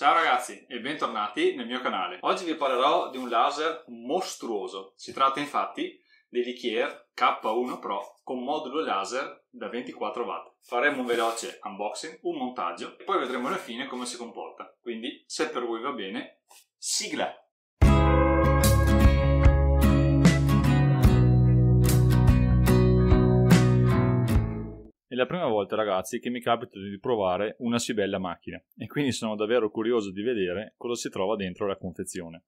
Ciao ragazzi e bentornati nel mio canale. Oggi vi parlerò di un laser mostruoso. Si tratta infatti dell'IKEA K1 Pro con modulo laser da 24 watt. Faremo un veloce unboxing, un montaggio e poi vedremo alla fine come si comporta. Quindi se per voi va bene, sigla! È la prima volta, ragazzi, che mi capita di provare una si bella macchina e quindi sono davvero curioso di vedere cosa si trova dentro la confezione.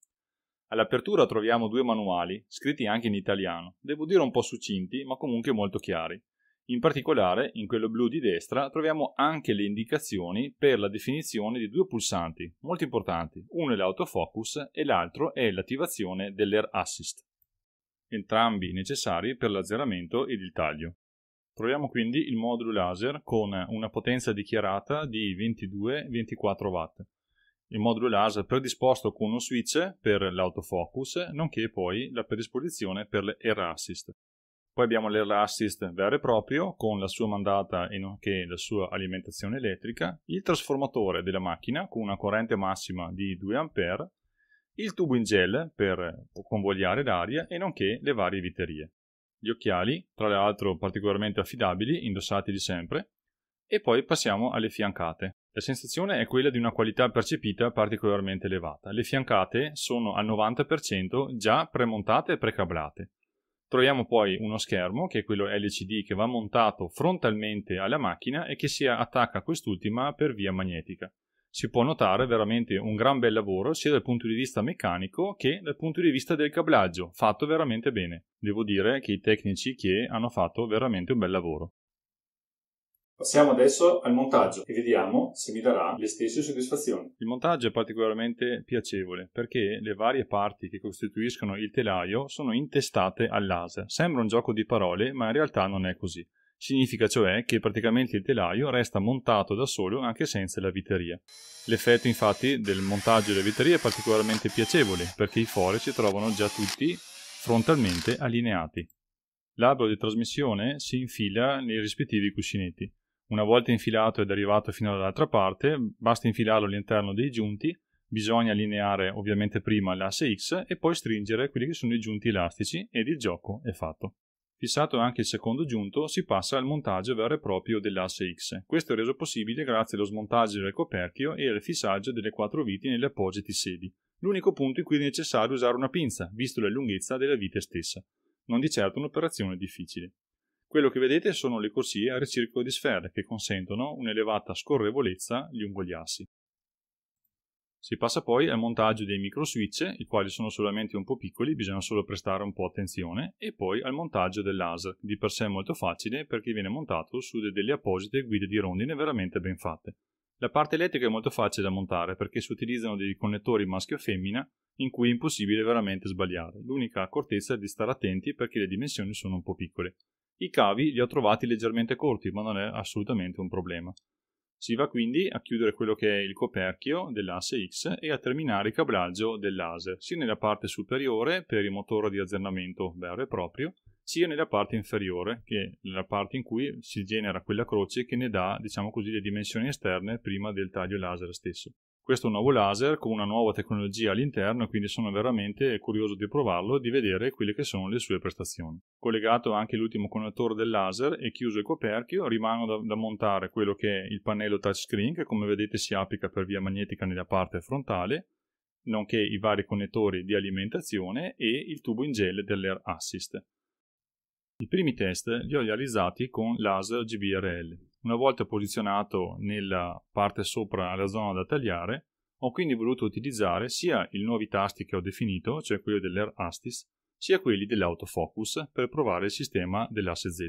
All'apertura troviamo due manuali, scritti anche in italiano, devo dire un po' succinti, ma comunque molto chiari. In particolare, in quello blu di destra troviamo anche le indicazioni per la definizione di due pulsanti molto importanti. Uno è l'autofocus e l'altro è l'attivazione dell'air assist, entrambi necessari per l'azzeramento ed il taglio. Proviamo quindi il modulo laser con una potenza dichiarata di 22-24 watt. Il modulo laser predisposto con uno switch per l'autofocus, nonché poi la predisposizione per l'air assist. Poi abbiamo l'air assist vero e proprio con la sua mandata e nonché la sua alimentazione elettrica, il trasformatore della macchina con una corrente massima di 2A, il tubo in gel per convogliare l'aria e nonché le varie viterie gli occhiali, tra l'altro particolarmente affidabili, indossati di sempre, e poi passiamo alle fiancate. La sensazione è quella di una qualità percepita particolarmente elevata. Le fiancate sono al 90% già premontate e precablate. Troviamo poi uno schermo, che è quello LCD, che va montato frontalmente alla macchina e che si attacca a quest'ultima per via magnetica si può notare veramente un gran bel lavoro sia dal punto di vista meccanico che dal punto di vista del cablaggio, fatto veramente bene. Devo dire che i tecnici che hanno fatto veramente un bel lavoro. Passiamo adesso al montaggio e vediamo se mi darà le stesse soddisfazioni. Il montaggio è particolarmente piacevole perché le varie parti che costituiscono il telaio sono intestate al laser. Sembra un gioco di parole, ma in realtà non è così. Significa cioè che praticamente il telaio resta montato da solo anche senza la viteria. L'effetto infatti del montaggio della viteria è particolarmente piacevole perché i fori si trovano già tutti frontalmente allineati. L'albero di trasmissione si infila nei rispettivi cuscinetti. Una volta infilato ed arrivato fino all'altra parte, basta infilarlo all'interno dei giunti, bisogna allineare ovviamente prima l'asse X e poi stringere quelli che sono i giunti elastici ed il gioco è fatto. Fissato anche il secondo giunto, si passa al montaggio vero e proprio dell'asse X. Questo è reso possibile grazie allo smontaggio del coperchio e al fissaggio delle quattro viti nelle appositi sedi, l'unico punto in cui è necessario usare una pinza, visto la lunghezza della vite stessa. Non di certo un'operazione difficile. Quello che vedete sono le corsie a ricircolo di sfere che consentono un'elevata scorrevolezza lungo gli assi. Si passa poi al montaggio dei microswitch, i quali sono solamente un po' piccoli, bisogna solo prestare un po' attenzione, e poi al montaggio del laser, di per sé molto facile perché viene montato su delle apposite guide di rondine veramente ben fatte. La parte elettrica è molto facile da montare perché si utilizzano dei connettori maschio femmina in cui è impossibile veramente sbagliare, l'unica accortezza è di stare attenti perché le dimensioni sono un po' piccole. I cavi li ho trovati leggermente corti, ma non è assolutamente un problema. Si va quindi a chiudere quello che è il coperchio dell'asse X e a terminare il cablaggio del laser, sia nella parte superiore per il motore di azzernamento vero e proprio, sia nella parte inferiore, che è la parte in cui si genera quella croce che ne dà, diciamo così, le dimensioni esterne prima del taglio laser stesso. Questo è un nuovo laser con una nuova tecnologia all'interno, quindi sono veramente curioso di provarlo e di vedere quelle che sono le sue prestazioni. Collegato anche l'ultimo connettore del laser e chiuso il coperchio, rimangono da, da, montare quello che è il pannello touchscreen che come vedete si applica per via magnetica nella parte frontale, nonché i vari connettori di alimentazione e il tubo in gel dell'Air Assist. I primi test li ho realizzati con laser GBRL, una volta posizionato nella parte sopra la zona da tagliare, ho quindi voluto utilizzare sia i nuovi tasti che ho definito, cioè quelli dell'Air Astis, sia quelli dell'autofocus per provare il sistema dell'asse Z.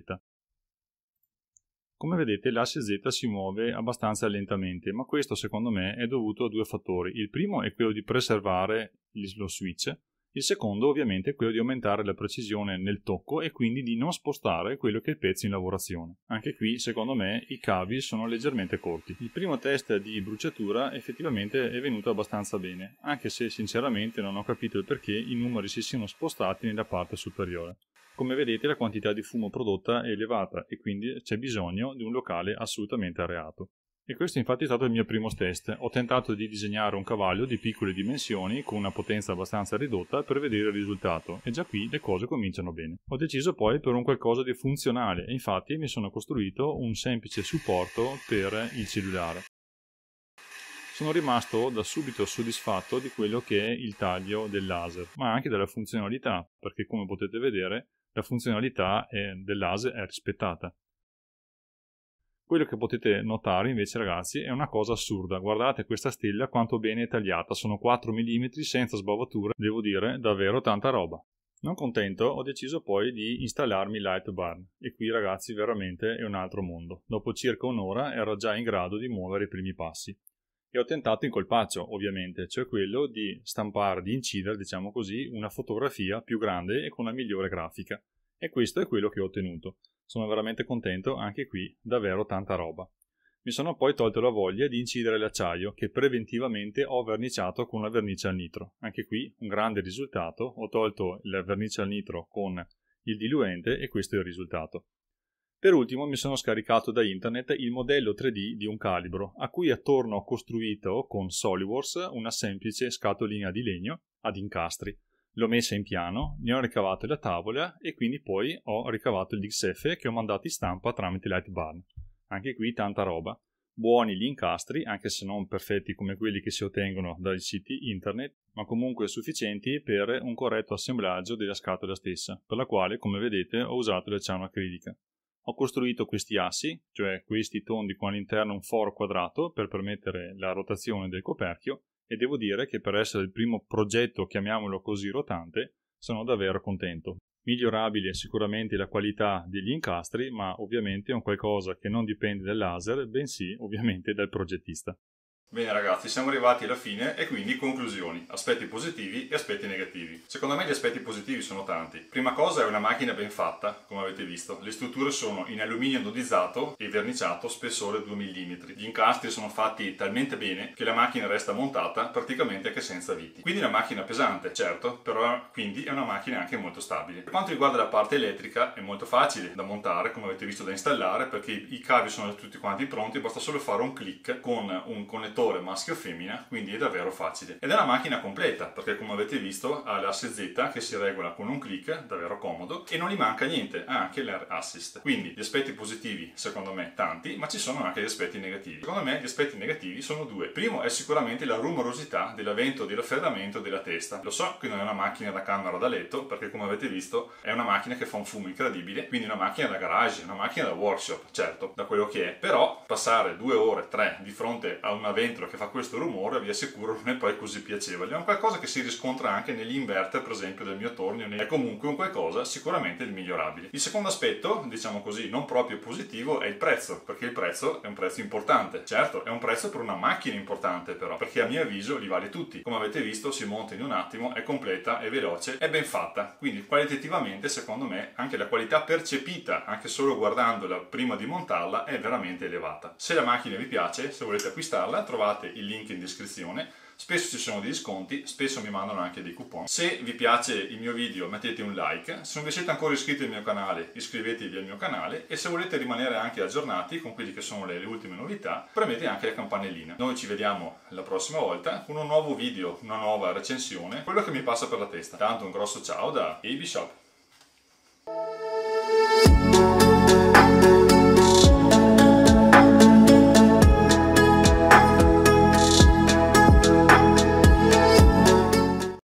Come vedete l'asse Z si muove abbastanza lentamente, ma questo secondo me è dovuto a due fattori. Il primo è quello di preservare lo switch, il secondo ovviamente è quello di aumentare la precisione nel tocco e quindi di non spostare quello che è il pezzo in lavorazione. Anche qui, secondo me, i cavi sono leggermente corti. Il primo test di bruciatura effettivamente è venuto abbastanza bene, anche se sinceramente non ho capito il perché i numeri si siano spostati nella parte superiore. Come vedete la quantità di fumo prodotta è elevata e quindi c'è bisogno di un locale assolutamente areato. E questo infatti è stato il mio primo test. Ho tentato di disegnare un cavallo di piccole dimensioni con una potenza abbastanza ridotta per vedere il risultato e già qui le cose cominciano bene. Ho deciso poi per un qualcosa di funzionale e infatti mi sono costruito un semplice supporto per il cellulare. Sono rimasto da subito soddisfatto di quello che è il taglio del laser, ma anche della funzionalità, perché come potete vedere la funzionalità eh, del laser è rispettata. Quello che potete notare invece ragazzi è una cosa assurda, guardate questa stella quanto bene è tagliata, sono 4 mm senza sbavature, devo dire davvero tanta roba. Non contento, ho deciso poi di installarmi Lightbar. e qui ragazzi veramente è un altro mondo. Dopo circa un'ora ero già in grado di muovere i primi passi e ho tentato in colpaccio, ovviamente, cioè quello di stampare, di incidere, diciamo così, una fotografia più grande e con una migliore grafica. E questo è quello che ho ottenuto. Sono veramente contento, anche qui, davvero tanta roba. Mi sono poi tolto la voglia di incidere l'acciaio che preventivamente ho verniciato con la vernice al nitro. Anche qui un grande risultato, ho tolto la vernice al nitro con il diluente e questo è il risultato. Per ultimo mi sono scaricato da internet il modello 3D di un calibro, a cui attorno ho costruito con SolidWorks una semplice scatolina di legno ad incastri l'ho messa in piano, ne ho ricavato la tavola e quindi poi ho ricavato il DXF che ho mandato in stampa tramite Lightbarn. Anche qui tanta roba. Buoni gli incastri, anche se non perfetti come quelli che si ottengono dai siti internet, ma comunque sufficienti per un corretto assemblaggio della scatola stessa, per la quale, come vedete, ho usato la ciano acrilica. Ho costruito questi assi, cioè questi tondi con all'interno un foro quadrato per permettere la rotazione del coperchio, e devo dire che per essere il primo progetto, chiamiamolo così, rotante, sono davvero contento. Migliorabile è sicuramente la qualità degli incastri, ma ovviamente è un qualcosa che non dipende dal laser, bensì ovviamente dal progettista. Bene ragazzi, siamo arrivati alla fine e quindi conclusioni, aspetti positivi e aspetti negativi. Secondo me gli aspetti positivi sono tanti. Prima cosa è una macchina ben fatta, come avete visto. Le strutture sono in alluminio anodizzato e verniciato spessore 2 mm. Gli incastri sono fatti talmente bene che la macchina resta montata praticamente anche senza viti. Quindi una macchina pesante, certo, però quindi è una macchina anche molto stabile. Per quanto riguarda la parte elettrica è molto facile da montare, come avete visto da installare, perché i cavi sono tutti quanti pronti, basta solo fare un click con un connettore motore maschio o femmina, quindi è davvero facile. Ed è una macchina completa, perché come avete visto ha l'asse Z che si regola con un clic, davvero comodo, e non gli manca niente, ha anche l'air assist. Quindi gli aspetti positivi, secondo me, tanti, ma ci sono anche gli aspetti negativi. Secondo me gli aspetti negativi sono due. Primo è sicuramente la rumorosità dell'avvento di raffreddamento della testa. Lo so che non è una macchina da camera da letto, perché come avete visto è una macchina che fa un fumo incredibile, quindi una macchina da garage, una macchina da workshop, certo, da quello che è. Però passare due ore, tre, di fronte a una vento dentro che fa questo rumore, vi assicuro non è poi così piacevole. È un qualcosa che si riscontra anche negli inverter, per esempio, del mio tornio, è comunque un qualcosa sicuramente migliorabile. Il secondo aspetto, diciamo così, non proprio positivo, è il prezzo, perché il prezzo è un prezzo importante. Certo, è un prezzo per una macchina importante però, perché a mio avviso li vale tutti. Come avete visto, si monta in un attimo, è completa, è veloce, è ben fatta. Quindi qualitativamente, secondo me, anche la qualità percepita, anche solo guardandola prima di montarla, è veramente elevata. Se la macchina vi piace, se volete acquistarla, trovate trovate il link in descrizione. Spesso ci sono degli sconti, spesso mi mandano anche dei coupon. Se vi piace il mio video mettete un like, se non vi siete ancora iscritti al mio canale iscrivetevi al mio canale e se volete rimanere anche aggiornati con quelle che sono le, le ultime novità premete anche la campanellina. Noi ci vediamo la prossima volta con un nuovo video, una nuova recensione, quello che mi passa per la testa. Tanto un grosso ciao da Abishop.